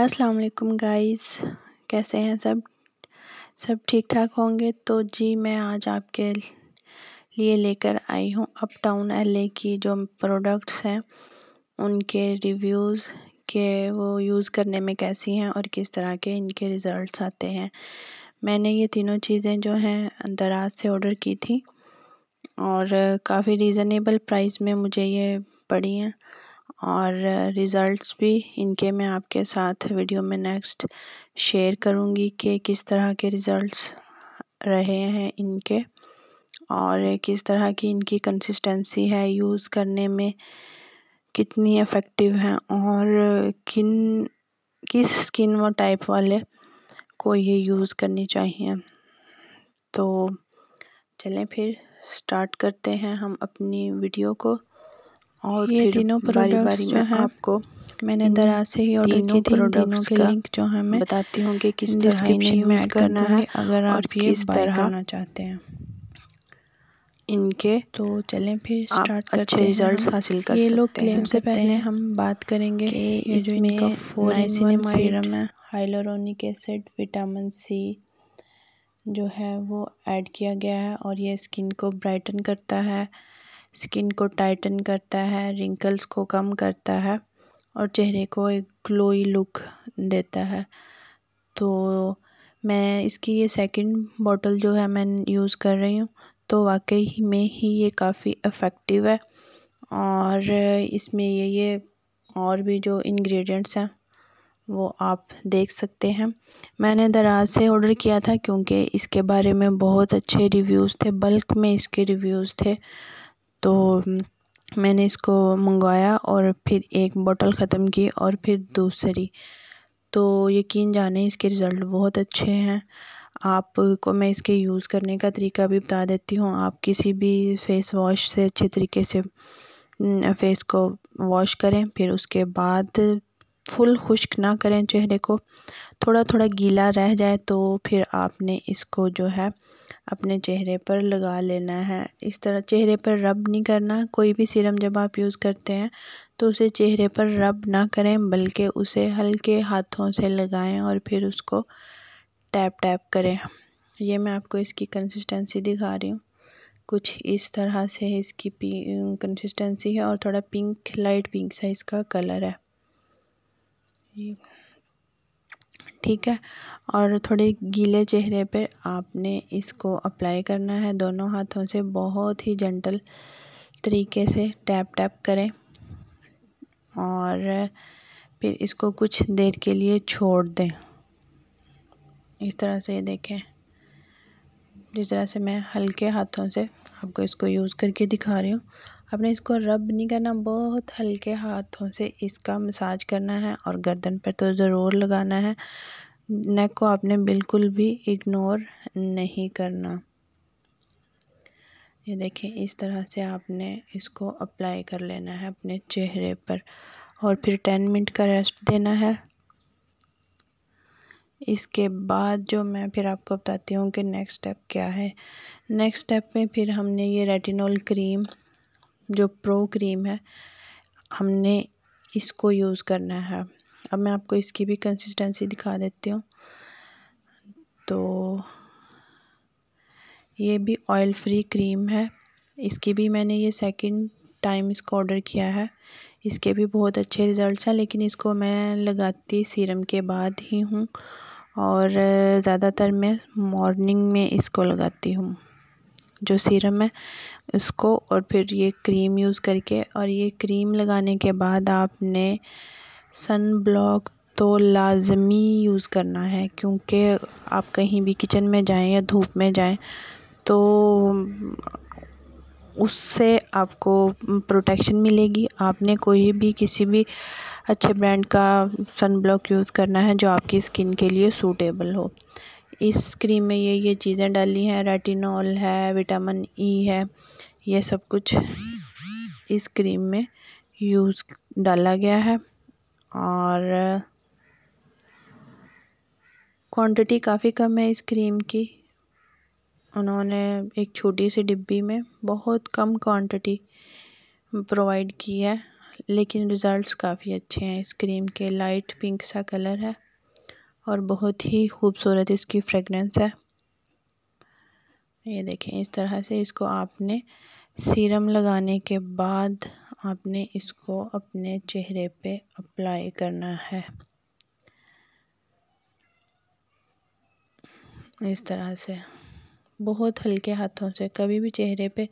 अस्सलाम वालेकुम गाइस कैसे हैं सब सब ठीक ठाक होंगे तो जी मैं आज आपके लिए लेकर आई हूँ अप टाउन एल की जो प्रोडक्ट्स हैं उनके रिव्यूज़ के वो यूज़ करने में कैसी हैं और किस तरह के इनके रिज़ल्ट्स आते हैं मैंने ये तीनों चीज़ें जो हैं दराज से ऑर्डर की थी और काफ़ी रीज़नेबल प्राइस में मुझे ये पड़ी हैं और रिज़ल्ट्स भी इनके मैं आपके साथ वीडियो में नेक्स्ट शेयर करूँगी कि किस तरह के रिज़ल्ट्स रहे हैं इनके और किस तरह की इनकी कंसिस्टेंसी है यूज़ करने में कितनी इफ़ेक्टिव हैं और किन किस स्किन व टाइप वाले को ये यूज़ करनी चाहिए तो चलें फिर स्टार्ट करते हैं हम अपनी वीडियो को और ये तीनों प्रोडक्ट्स जो हैं आपको मैंने दरा से ही ऑर्डर की थी दोनों के लिंक जो है मैं बताती हूँ कि किस डिस्क्रिप्शन में ऐड करना है अगर आप ये बाय करना चाहते हैं इनके तो चलें फिर स्टार्ट करते अच्छे रिजल्ट्स हासिल कर ये लोग क्लेम से पहले हम बात करेंगे इसमें ये फोर सीरम है हाइलोरोनिक एसिड विटामिन सी जो है वो ऐड किया गया है और ये स्किन को ब्राइटन करता है स्किन को टाइटन करता है रिंकल्स को कम करता है और चेहरे को एक ग्लोई लुक देता है तो मैं इसकी ये सेकंड बॉटल जो है मैं यूज़ कर रही हूँ तो वाकई में ही ये काफ़ी इफ़ेक्टिव है और इसमें ये ये और भी जो इंग्रेडिएंट्स हैं वो आप देख सकते हैं मैंने दराज से ऑर्डर किया था क्योंकि इसके बारे में बहुत अच्छे रिव्यूज़ थे बल्क में इसके रिव्यूज़ थे तो मैंने इसको मंगवाया और फिर एक बोतल ख़त्म की और फिर दूसरी तो यकीन जाने इसके रिज़ल्ट बहुत अच्छे हैं आपको मैं इसके यूज़ करने का तरीका भी बता देती हूँ आप किसी भी फ़ेस वॉश से अच्छे तरीके से फ़ेस को वॉश करें फिर उसके बाद फुल खुश्क ना करें चेहरे को थोड़ा थोड़ा गीला रह जाए तो फिर आपने इसको जो है अपने चेहरे पर लगा लेना है इस तरह चेहरे पर रब नहीं करना कोई भी सीरम जब आप यूज़ करते हैं तो उसे चेहरे पर रब ना करें बल्कि उसे हल्के हाथों से लगाएं और फिर उसको टैप टैप करें ये मैं आपको इसकी कंसिस्टेंसी दिखा रही हूँ कुछ इस तरह से इसकी कंसिस्टेंसी है और थोड़ा पिंक लाइट पिंक सा इसका कलर है ये ठीक है और थोड़े गीले चेहरे पर आपने इसको अप्लाई करना है दोनों हाथों से बहुत ही जेंटल तरीके से टैप टैप करें और फिर इसको कुछ देर के लिए छोड़ दें इस तरह से देखें जिस तरह से मैं हल्के हाथों से आपको इसको यूज़ करके दिखा रही हूँ आपने इसको रब नहीं करना बहुत हल्के हाथों से इसका मसाज करना है और गर्दन पर तो ज़रूर लगाना है नेक को आपने बिल्कुल भी इग्नोर नहीं करना ये देखिए इस तरह से आपने इसको अप्लाई कर लेना है अपने चेहरे पर और फिर टेन मिनट का रेस्ट देना है इसके बाद जो मैं फिर आपको बताती हूँ कि नेक्स्ट स्टेप क्या है नेक्स्ट स्टेप में फिर हमने ये रेटिनॉल क्रीम जो प्रो क्रीम है हमने इसको यूज़ करना है अब मैं आपको इसकी भी कंसिस्टेंसी दिखा देती हूँ तो ये भी ऑयल फ्री क्रीम है इसकी भी मैंने ये सेकंड टाइम इसको ऑर्डर किया है इसके भी बहुत अच्छे रिज़ल्ट्स हैं लेकिन इसको मैं लगाती सीरम के बाद ही हूँ और ज़्यादातर मैं मॉर्निंग में इसको लगाती हूँ जो सीरम है उसको और फिर ये क्रीम यूज़ करके और ये क्रीम लगाने के बाद आपने सन ब्लॉक तो लाजमी यूज़ करना है क्योंकि आप कहीं भी किचन में जाएं या धूप में जाएं तो उससे आपको प्रोटेक्शन मिलेगी आपने कोई भी किसी भी अच्छे ब्रांड का सन ब्लॉक यूज़ करना है जो आपकी स्किन के लिए सूटेबल हो इस क्रीम में ये ये चीज़ें डाली हैं रेटिनॉल है विटामिन ई e है ये सब कुछ इस क्रीम में यूज़ डाला गया है और क्वांटिटी काफ़ी कम है इस क्रीम की उन्होंने एक छोटी सी डिब्बी में बहुत कम क्वांटिटी प्रोवाइड की है लेकिन रिज़ल्ट्स काफ़ी अच्छे हैं इस क्रीम के लाइट पिंक सा कलर है और बहुत ही खूबसूरत इसकी फ्रेगरेंस है ये देखें इस तरह से इसको आपने सीरम लगाने के बाद आपने इसको अपने चेहरे पे अप्लाई करना है इस तरह से बहुत हल्के हाथों से कभी भी चेहरे पे